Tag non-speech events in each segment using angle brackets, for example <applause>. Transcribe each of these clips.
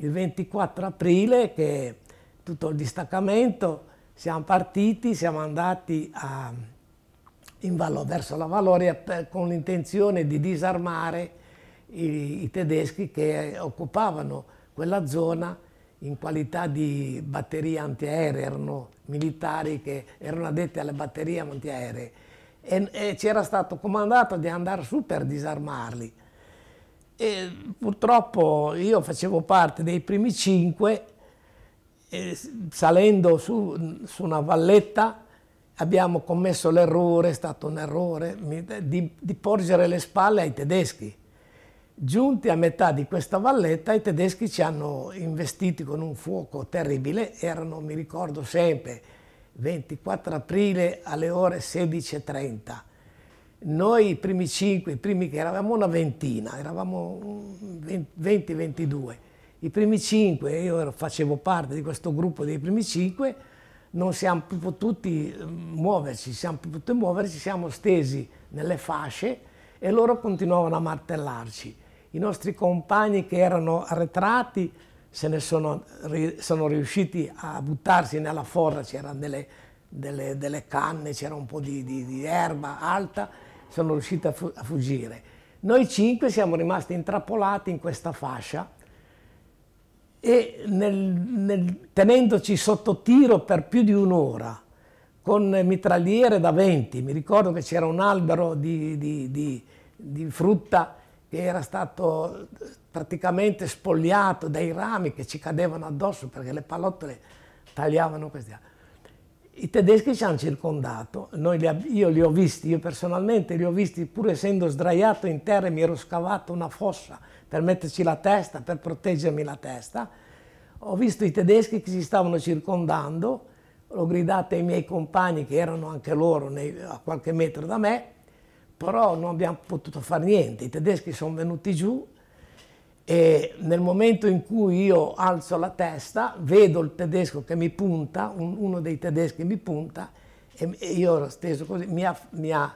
il 24 aprile che tutto il distaccamento siamo partiti, siamo andati a, Valo, verso la Valoria per, con l'intenzione di disarmare i, i tedeschi che occupavano quella zona in qualità di batterie antiaeree, erano militari che erano addetti alle batterie antiaeree e, e era stato comandato di andare su per disarmarli. E purtroppo io facevo parte dei primi cinque, salendo su, su, una valletta abbiamo commesso l'errore, è stato un errore, di, di porgere le spalle ai tedeschi. Giunti a metà di questa valletta i tedeschi ci hanno investiti con un fuoco terribile, erano, mi ricordo sempre, 24 aprile alle ore 16.30 noi i primi cinque, i primi che eravamo una ventina, eravamo 20-22, i primi cinque, io facevo parte di questo gruppo dei primi cinque, non siamo più potuti ehm, muoverci, siamo più potuti muoverci, siamo stesi nelle fasce e loro continuavano a martellarci. I nostri compagni che erano arretrati se ne sono, sono riusciti a buttarsi nella forra, c'erano delle, delle, delle, canne, c'era un po' di, di, di erba alta sono riusciti a, fu a fuggire. Noi cinque siamo rimasti intrappolati in questa fascia e nel, nel, tenendoci sotto tiro per più di un'ora con mitragliere da 20, mi ricordo che c'era un albero di, di, di, di frutta che era stato eh, praticamente spogliato dai rami che ci cadevano addosso perché le pallottole tagliavano questi alberi. I tedeschi ci hanno circondato, li, io li ho visti, io personalmente li ho visti, pur essendo sdraiato in terra e mi ero scavato una fossa per metterci la testa, per proteggermi la testa. Ho visto i tedeschi che si stavano circondando, l'ho gridato ai miei compagni che erano anche loro nei, a qualche metro da me, però non abbiamo potuto fare niente, i tedeschi sono venuti giù e nel momento in cui io alzo la testa vedo il tedesco che mi punta, un, uno dei tedeschi mi punta e, e io ero steso così, mi ha, mi ha,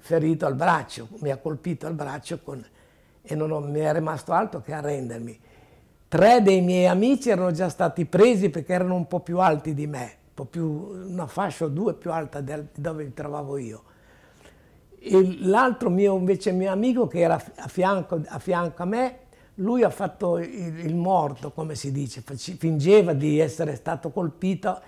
ferito al braccio, mi ha colpito al braccio con, e non ho, mi è rimasto altro che arrendermi. Tre dei miei amici erano già stati presi perché erano un po' più alti di me, un più, una fascia o due più alta di dove mi trovavo io e l'altro mio invece mio amico che era a fianco, a, fianco a me, lui ha fatto il, il morto, come si dice, fingeva di essere stato colpito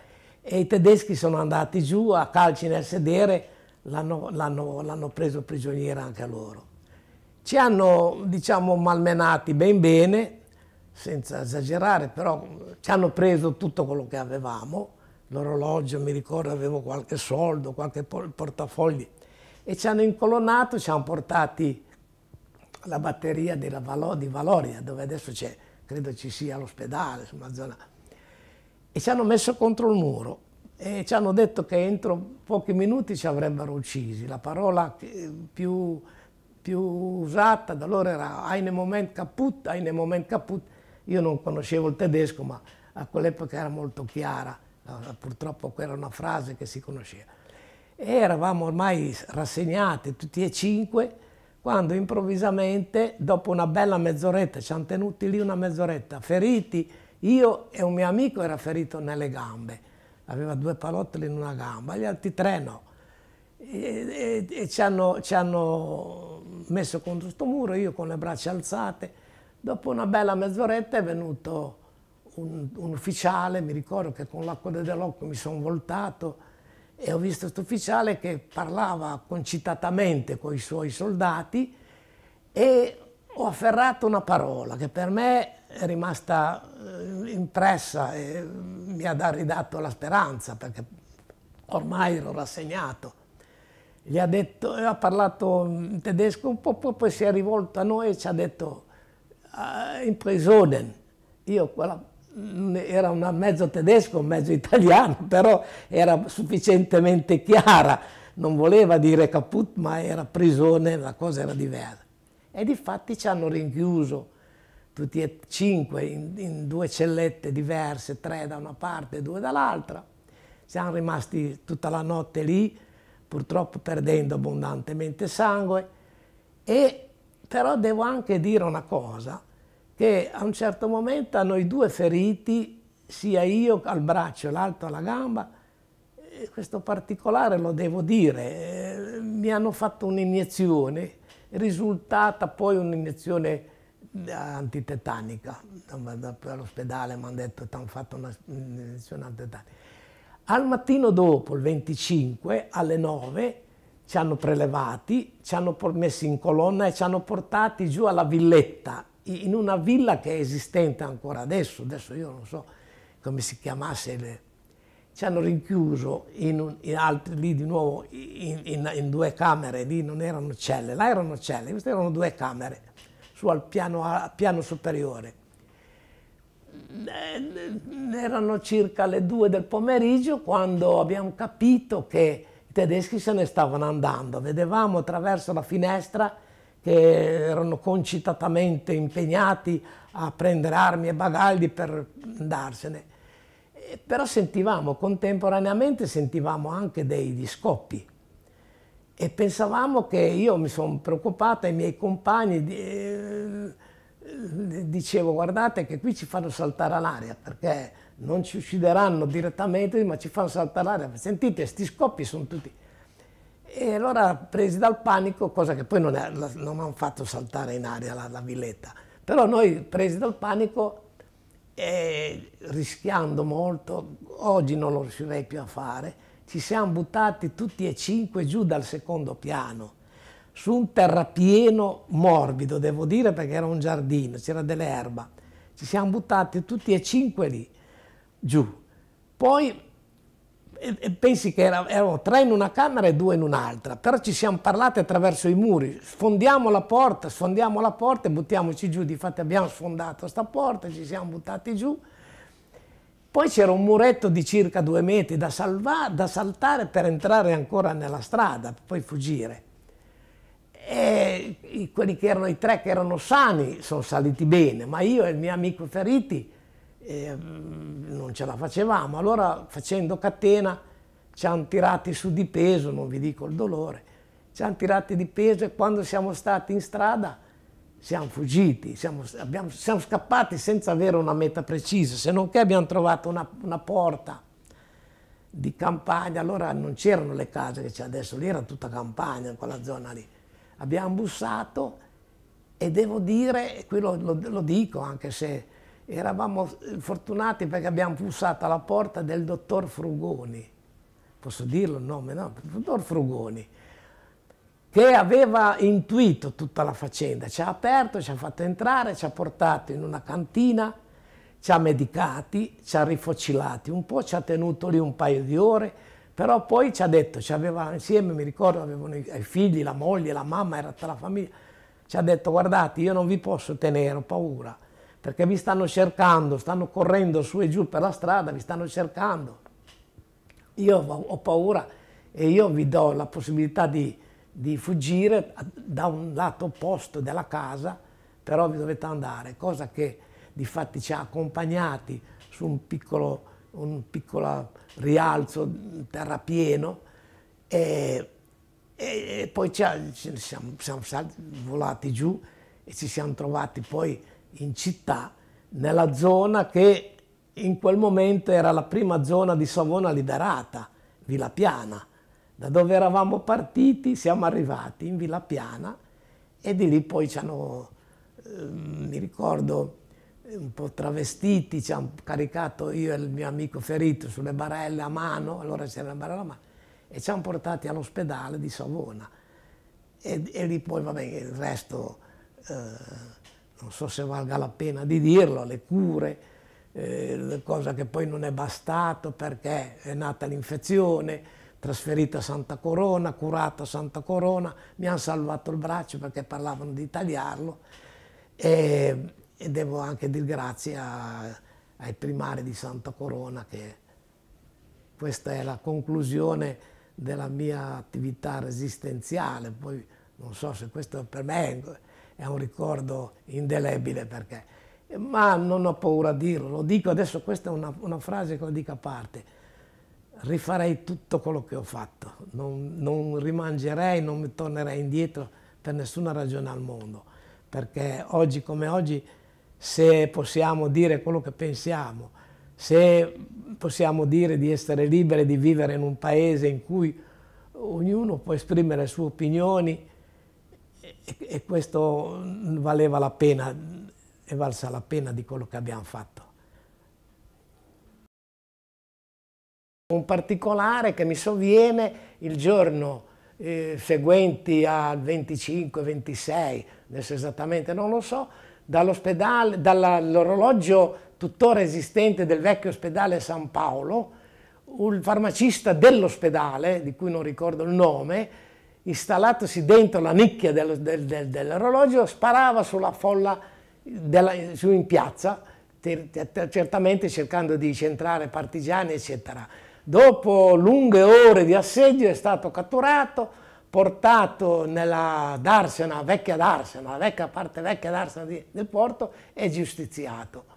e i tedeschi sono andati giù a calci nel sedere, l'hanno preso prigioniera anche loro. Ci hanno, diciamo, malmenati ben bene, senza esagerare, però ci hanno preso tutto quello che avevamo, l'orologio, mi ricordo, avevo qualche soldo, qualche portafogli, e ci hanno incolonato, ci hanno portati alla batteria di, Valo, di Valoria, dove adesso credo ci sia l'ospedale, insomma, zona. E ci hanno messo contro il muro e ci hanno detto che entro pochi minuti ci avrebbero uccisi. La parola più, più usata da loro era «eine Moment kaputt», «eine Moment kaputt». Io non conoscevo il tedesco, ma a quell'epoca era molto chiara. Purtroppo quella era una frase che si conosceva e eravamo ormai rassegnati tutti e cinque quando improvvisamente dopo una bella mezz'oretta, ci hanno tenuti lì una mezz'oretta, feriti, io e un mio amico era ferito nelle gambe, aveva due palottole in una gamba, gli altri tre no. E, e, e ci, hanno, ci, hanno, messo contro questo muro, io con le braccia alzate. Dopo una bella mezz'oretta è venuto un, un ufficiale, mi ricordo che con l'acqua dell'occhio mi sono voltato, e ho visto questo ufficiale che parlava concitatamente con i suoi soldati e ho afferrato una parola che per me è rimasta eh, impressa e mi ha ridato la speranza perché ormai ero rassegnato. Gli ha, detto, ha parlato in tedesco un po', poi si è rivolto a noi e ci ha detto ah, in prisonen. Io quella Mm, era una mezzo tedesco, mezzo italiano, <laughs> però era sufficientemente chiara, non voleva dire caput, ma era prigione, la cosa era diversa. E di fatti ci hanno rinchiuso tutti e cinque in, in due cellette diverse, tre da una parte e due dall'altra. Siamo rimasti tutta la notte lì, purtroppo perdendo abbondantemente sangue. E però devo anche dire una cosa, che a un certo momento a noi due feriti, sia io al braccio, e l'altro alla gamba, questo particolare lo devo dire, eh, mi hanno fatto un'iniezione, risultata poi un'iniezione eh, antitetanica, all'ospedale mi hanno detto che hanno fatto un'iniezione antitetanica. Al mattino dopo, il 25, alle 9, ci hanno prelevati, ci hanno messi in colonna e ci hanno portati giù alla villetta in una villa che è esistente ancora adesso, adesso io non so come si chiamasse, le... ci hanno rinchiuso in, un, in altri, lì di nuovo in, in, in, due camere, lì non erano celle, là erano celle, queste erano due camere, su al piano, al piano superiore. Eh, eh, erano circa le due del pomeriggio quando abbiamo capito che i tedeschi se ne stavano andando, vedevamo attraverso la finestra che erano concitatamente impegnati a prendere armi e bagagli per andarsene. però sentivamo, contemporaneamente sentivamo anche degli scoppi e pensavamo che io mi sono preoccupata, i miei compagni eh, dicevo guardate che qui ci fanno saltare all'aria perché non ci uccideranno direttamente ma ci fanno saltare all'aria, sentite questi scoppi sono tutti... E allora presi dal panico, cosa che poi non, è, non hanno fatto saltare in aria la, la, villetta, però noi presi dal panico e rischiando molto, oggi non lo riuscirei più a fare, ci siamo buttati tutti e cinque giù dal secondo piano, su un terrapieno morbido, devo dire, perché era un giardino, c'era dell'erba. Ci siamo buttati tutti e cinque lì, giù. Poi pensi che ero tre in una camera e due in un'altra, però ci siamo parlati attraverso i muri, sfondiamo la porta, sfondiamo la porta e buttiamoci giù, difatti abbiamo sfondato questa porta, ci siamo buttati giù, poi c'era un muretto di circa due metri da, salva, da saltare per entrare ancora nella strada, poi fuggire. E quelli che erano i tre che erano sani sono saliti bene, ma io e il mio amico Feriti e mm, non ce la facevamo. Allora facendo catena ci hanno tirati su di peso, non vi dico il dolore, ci hanno tirati di peso e quando siamo stati in strada siamo fuggiti, siamo, abbiamo, siamo scappati senza avere una meta precisa, se non che abbiamo trovato una, una porta di campagna, allora non c'erano le case che c'è adesso, lì era tutta campagna in quella zona lì. Abbiamo bussato e devo dire, e qui lo, lo, lo dico anche se eravamo fortunati perché abbiamo bussato alla porta del dottor Frugoni, posso dirlo il nome? No, dottor Frugoni, che aveva intuito tutta la faccenda, ci ha aperto, ci ha fatto entrare, ci ha portato in una cantina, ci ha medicati, ci ha rifocillati un po', ci ha tenuto lì un paio di ore, però poi ci ha detto, ci aveva insieme, mi ricordo, avevano i figli, la moglie, la mamma, era tutta la famiglia, ci ha detto guardate io non vi posso tenere, ho paura, perché vi stanno cercando, stanno correndo su e giù per la strada, vi stanno cercando. Io ho paura e io vi do la possibilità di, di fuggire da un lato opposto della casa, però vi dovete andare, cosa che di fatti ci ha accompagnati su un piccolo, un piccolo rialzo terrapieno e, e, e poi ci siamo, siamo volati giù e ci siamo trovati poi in città, nella zona che in quel momento era la prima zona di Savona liberata, Villa Piana. Da dove eravamo partiti siamo arrivati in Villa Piana e di lì poi ci hanno, eh, mi ricordo, un po' travestiti, ci hanno caricato io e il mio amico ferito sulle barelle a mano, allora c'era la barella a mano, e ci hanno portati all'ospedale di Savona. E, e, lì poi, vabbè, il resto... Eh, non so se valga la pena di dirlo, le cure, eh, cosa che poi non è bastato perché è nata l'infezione, trasferita a Santa Corona, curata a Santa Corona, mi hanno salvato il braccio perché parlavano di tagliarlo e, e devo anche dir grazie a, ai primari di Santa Corona che questa è la conclusione della mia attività resistenziale, poi non so se questo per me è un ricordo indelebile perché... Ma non ho paura a dirlo, lo dico adesso, questa è una, una frase che lo dico a parte. Rifarei tutto quello che ho fatto, non, non rimangerei, non mi tornerei indietro per nessuna ragione al mondo, perché oggi come oggi se possiamo dire quello che pensiamo, se possiamo dire di essere liberi di vivere in un paese in cui ognuno può esprimere le sue opinioni e, e questo valeva la pena, è valsa la pena di quello che abbiamo fatto. Un particolare che mi sovviene il giorno eh, seguenti al 25-26, adesso esattamente non lo so, dall'ospedale, dall'orologio tuttora esistente del vecchio ospedale San Paolo, un farmacista dell'ospedale, di cui non ricordo il nome, installatosi dentro la nicchia del, del, del, dell'orologio, sparava sulla folla della, su in piazza, ter, ter, certamente cercando di centrare partigiani, eccetera. Dopo lunghe ore di assedio è stato catturato, portato nella darsena, vecchia darsena, la vecchia parte vecchia darsena di, del porto e giustiziato.